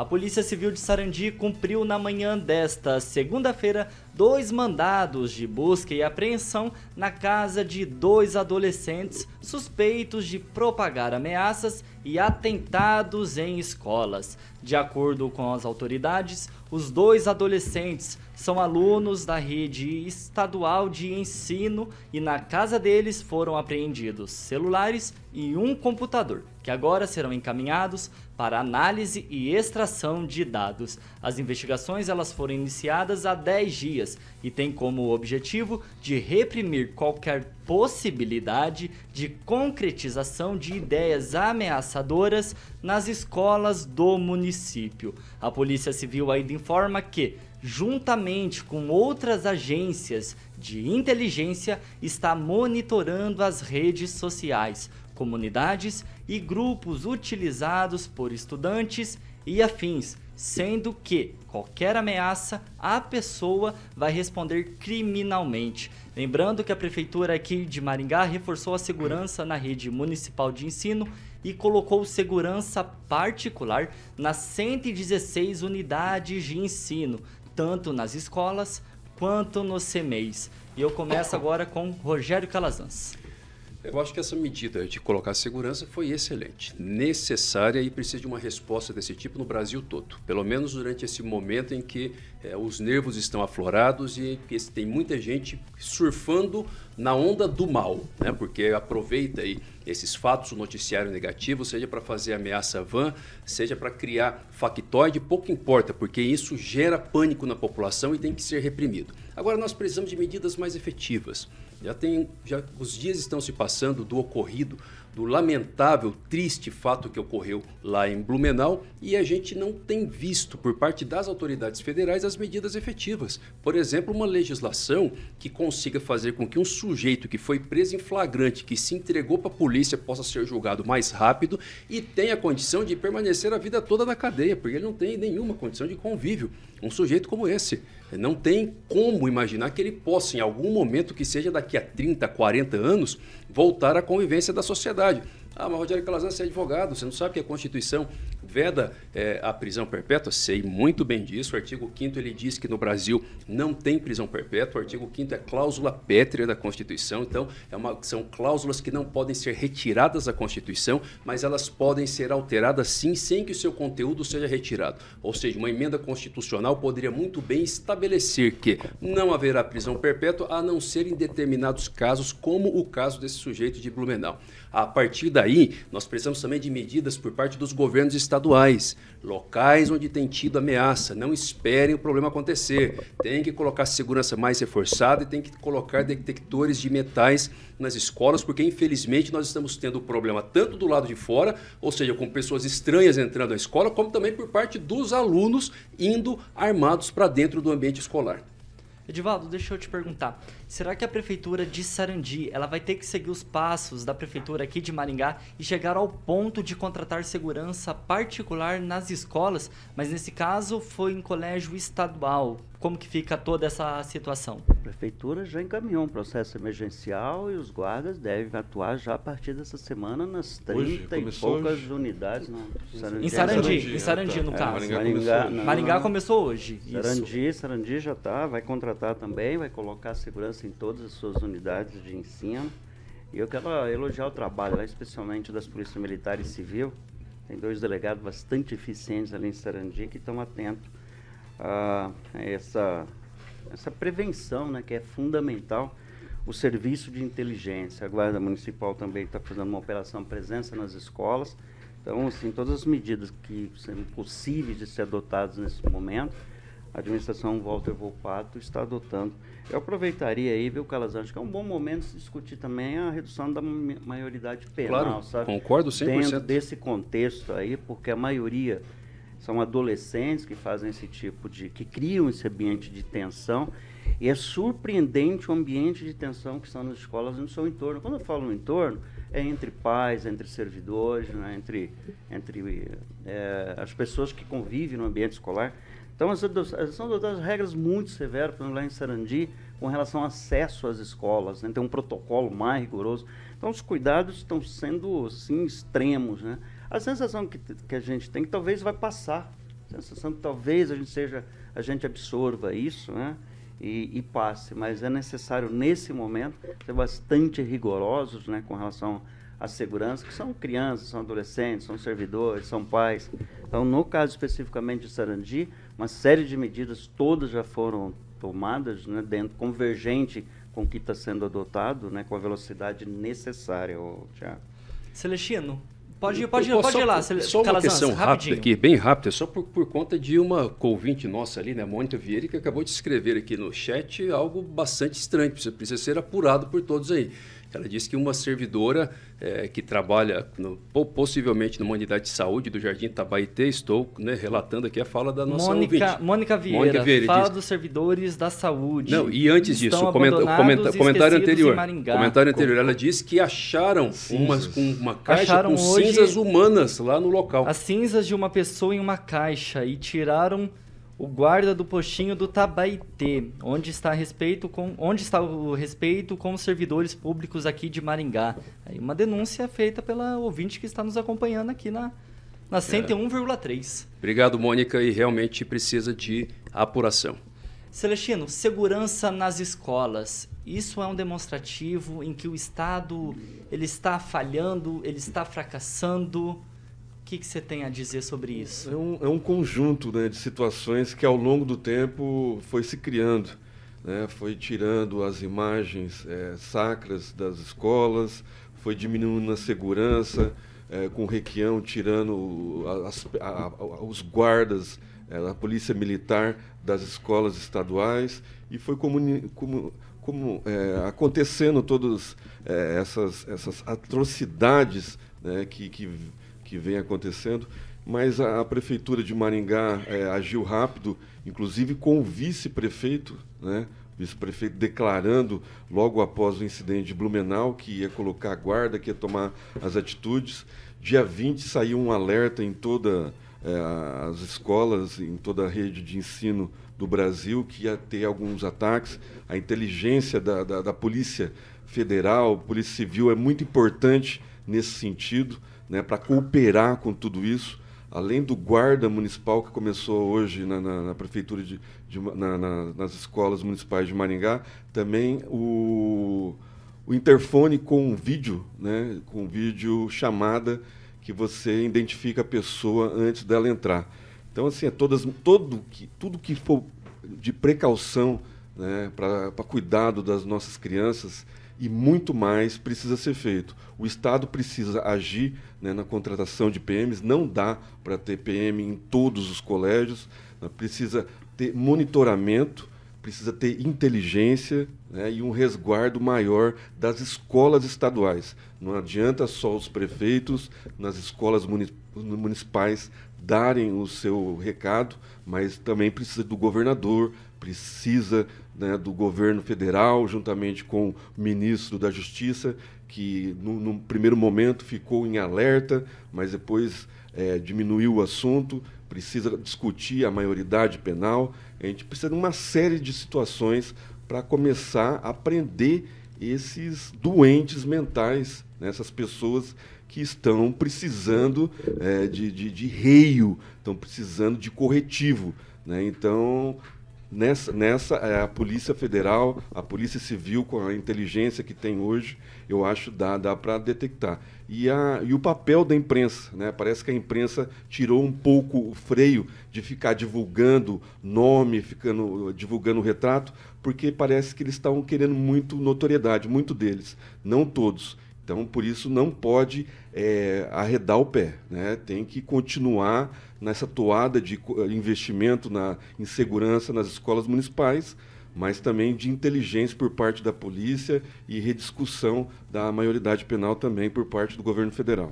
A Polícia Civil de Sarandi cumpriu na manhã desta segunda-feira dois mandados de busca e apreensão na casa de dois adolescentes suspeitos de propagar ameaças e atentados em escolas. De acordo com as autoridades, os dois adolescentes são alunos da rede estadual de ensino e na casa deles foram apreendidos celulares e um computador, que agora serão encaminhados para análise e extração de dados. As investigações elas foram iniciadas há 10 dias dias e tem como objetivo de reprimir qualquer possibilidade de concretização de ideias ameaçadoras nas escolas do município. A Polícia Civil ainda informa que, juntamente com outras agências de inteligência, está monitorando as redes sociais, comunidades e grupos utilizados por estudantes e afins, sendo que qualquer ameaça a pessoa vai responder criminalmente. Lembrando que a prefeitura aqui de Maringá reforçou a segurança na rede municipal de ensino e colocou segurança particular nas 116 unidades de ensino, tanto nas escolas quanto nos CMEs. E eu começo agora com Rogério Calazans. Eu acho que essa medida de colocar segurança foi excelente, necessária e precisa de uma resposta desse tipo no Brasil todo, pelo menos durante esse momento em que é, os nervos estão aflorados e que tem muita gente surfando na onda do mal, né? porque aproveita aí esses fatos, o noticiário negativo, seja para fazer ameaça van, seja para criar factoide, pouco importa, porque isso gera pânico na população e tem que ser reprimido. Agora, nós precisamos de medidas mais efetivas. Já tem, já os dias estão se passando do ocorrido, do lamentável, triste fato que ocorreu lá em Blumenau e a gente não tem visto por parte das autoridades federais as medidas efetivas. Por exemplo, uma legislação que consiga fazer com que um sujeito que foi preso em flagrante, que se entregou para a polícia, possa ser julgado mais rápido e tenha condição de permanecer a vida toda na cadeia, porque ele não tem nenhuma condição de convívio. Um sujeito como esse não tem como imaginar que ele possa, em algum momento que seja daqui a 30, 40 anos, voltar à convivência da sociedade. Ah, mas Rogério Calazans, você é advogado, você não sabe que a é Constituição veda é, a prisão perpétua, sei muito bem disso. O artigo 5 ele diz que no Brasil não tem prisão perpétua. O artigo 5 é cláusula pétrea da Constituição, então é uma, são cláusulas que não podem ser retiradas da Constituição, mas elas podem ser alteradas sim, sem que o seu conteúdo seja retirado. Ou seja, uma emenda constitucional poderia muito bem estabelecer que não haverá prisão perpétua a não ser em determinados casos, como o caso desse sujeito de Blumenau. A partir daí, nós precisamos também de medidas por parte dos governos estaduais, locais onde tem tido ameaça. Não esperem o problema acontecer. Tem que colocar segurança mais reforçada e tem que colocar detectores de metais nas escolas, porque infelizmente nós estamos tendo o problema tanto do lado de fora, ou seja, com pessoas estranhas entrando na escola, como também por parte dos alunos indo armados para dentro do ambiente escolar. Edivaldo, deixa eu te perguntar. Será que a prefeitura de Sarandi, ela vai ter que seguir os passos da prefeitura aqui de Maringá e chegar ao ponto de contratar segurança particular nas escolas, mas nesse caso foi em colégio estadual? Como que fica toda essa situação? A prefeitura já encaminhou um processo emergencial e os guardas devem atuar já a partir dessa semana nas 30 hoje, e poucas hoje. unidades. Não, Sarandi. Em Sarandi, Sarandi, em é, tá. Sarandi no é, caso. Maringá, Maringá, começou, não, Maringá começou hoje. Sarandi, Sarandi já está, vai contratar também, vai colocar segurança em assim, todas as suas unidades de ensino. E eu quero elogiar o trabalho lá, né, especialmente das polícias militares e civil. Tem dois delegados bastante eficientes ali em Sarandi que estão atentos a essa, essa prevenção, né, que é fundamental. O serviço de inteligência, a Guarda Municipal também está fazendo uma operação presença nas escolas. Então, assim, todas as medidas que são possíveis de ser adotadas nesse momento a administração Walter Volpato está adotando. Eu aproveitaria aí, viu, acho que é um bom momento de discutir também a redução da maioridade penal, claro, sabe? Concordo 100%. Dentro desse contexto aí, porque a maioria são adolescentes que fazem esse tipo de. que criam esse ambiente de tensão. E é surpreendente o ambiente de tensão que está nas escolas no seu entorno. Quando eu falo no entorno, é entre pais, entre servidores, né? entre, entre é, as pessoas que convivem no ambiente escolar. Então, são adotadas regras muito severas, por exemplo, lá em Sarandi, com relação ao acesso às escolas, né? tem um protocolo mais rigoroso. Então, os cuidados estão sendo, sim, extremos. Né? A sensação que, que a gente tem é que talvez vai passar, a sensação é que talvez a gente seja, a gente absorva isso, né? E, e passe, mas é necessário nesse momento ser bastante rigorosos, né, com relação à segurança, que são crianças, são adolescentes, são servidores, são pais. Então, no caso especificamente de Sarandi, uma série de medidas, todas já foram tomadas, né, dentro, convergente com o que está sendo adotado, né, com a velocidade necessária, Tiago. Celestino, Pode ir, pode ir, pode só, ir lá. Só uma questão rápida aqui, bem rápida, só por, por, conta de uma convinte nossa ali, né, Mônica Vieira, que acabou de escrever aqui no chat algo bastante estranho, precisa, precisa ser apurado por todos aí. Ela disse que uma servidora é, que trabalha no, possivelmente numa unidade de saúde do Jardim Tabaité, estou né, relatando aqui a fala da nossa Mônica, Mônica Vieira, Mônica Vieira fala diz... dos servidores da saúde. Não, e antes disso, comentário comentário anterior. Comentário anterior, ela disse que acharam uma, uma, caixa acharam com cinzas humanas lá no local. As cinzas de uma pessoa em uma caixa e tiraram o guarda do postinho do Tabaitê, onde está, respeito com, onde está o respeito com os servidores públicos aqui de Maringá. Aí uma denúncia feita pela ouvinte que está nos acompanhando aqui na, na 101,3. É. Obrigado, Mônica, e realmente precisa de apuração. Celestino, segurança nas escolas. Isso é um demonstrativo em que o Estado ele está falhando, ele está fracassando que, que você tem a dizer sobre é isso? É um, é um conjunto né, de situações que ao longo do tempo foi se criando. Né? Foi tirando as imagens é, sacras das escolas, foi diminuindo a segurança, é, com o Requião tirando as, a, a, os guardas, é, a polícia militar das escolas estaduais, e foi como, como é, acontecendo todas é, essas, essas atrocidades né, que, que que vem acontecendo, mas a, a Prefeitura de Maringá é, agiu rápido, inclusive com o vice-prefeito, né? vice-prefeito declarando logo após o incidente de Blumenau que ia colocar a guarda, que ia tomar as atitudes. Dia 20 saiu um alerta em todas é, as escolas, em toda a rede de ensino do Brasil, que ia ter alguns ataques. A inteligência da, da, da Polícia Federal, Polícia Civil é muito importante nesse sentido né, para cooperar com tudo isso, além do guarda municipal que começou hoje na, na, na prefeitura de, de na, nas escolas municipais de Maringá, também o, o interfone com um vídeo, né, com um vídeo chamada que você identifica a pessoa antes dela entrar. Então assim, é todas, todo que, tudo que for de precaução né, para cuidado das nossas crianças e muito mais precisa ser feito. O Estado precisa agir né, na contratação de PMs, não dá para ter PM em todos os colégios, né, precisa ter monitoramento, precisa ter inteligência né, e um resguardo maior das escolas estaduais. Não adianta só os prefeitos, nas escolas municipais darem o seu recado, mas também precisa do governador, precisa né, do governo federal, juntamente com o ministro da Justiça, que no, no primeiro momento ficou em alerta, mas depois é, diminuiu o assunto, precisa discutir a maioridade penal. A gente precisa de uma série de situações para começar a prender esses doentes mentais, né, essas pessoas que estão precisando é, de, de, de reio, estão precisando de corretivo. Né? Então, nessa, nessa é, a Polícia Federal, a Polícia Civil, com a inteligência que tem hoje, eu acho dá, dá para detectar. E, a, e o papel da imprensa, né? parece que a imprensa tirou um pouco o freio de ficar divulgando nome, ficando divulgando retrato, porque parece que eles estão querendo muito notoriedade, muito deles, não todos. Então, por isso, não pode é, arredar o pé, né? tem que continuar nessa toada de eh, investimento na, em segurança nas escolas municipais, mas também de inteligência por parte da polícia e rediscussão da maioridade penal também por parte do governo federal.